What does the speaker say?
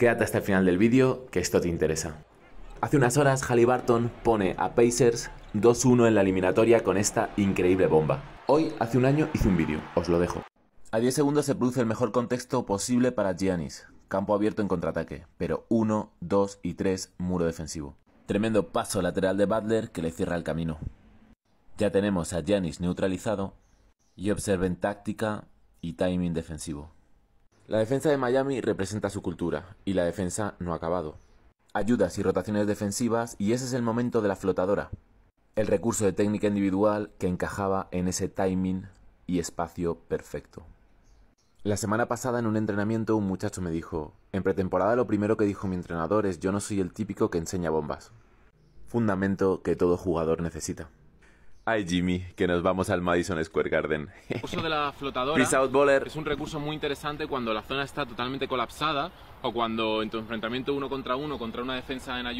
Quédate hasta el final del vídeo, que esto te interesa. Hace unas horas, Halliburton pone a Pacers 2-1 en la eliminatoria con esta increíble bomba. Hoy, hace un año, hice un vídeo, os lo dejo. A 10 segundos se produce el mejor contexto posible para Giannis. Campo abierto en contraataque, pero 1, 2 y 3 muro defensivo. Tremendo paso lateral de Butler que le cierra el camino. Ya tenemos a Giannis neutralizado y observen táctica y timing defensivo. La defensa de Miami representa su cultura, y la defensa no ha acabado. Ayudas y rotaciones defensivas, y ese es el momento de la flotadora. El recurso de técnica individual que encajaba en ese timing y espacio perfecto. La semana pasada en un entrenamiento un muchacho me dijo, en pretemporada lo primero que dijo mi entrenador es yo no soy el típico que enseña bombas. Fundamento que todo jugador necesita. Ay, Jimmy, que nos vamos al Madison Square Garden. El uso de la flotadora es un recurso muy interesante cuando la zona está totalmente colapsada o cuando en tu enfrentamiento uno contra uno contra una defensa en ayuda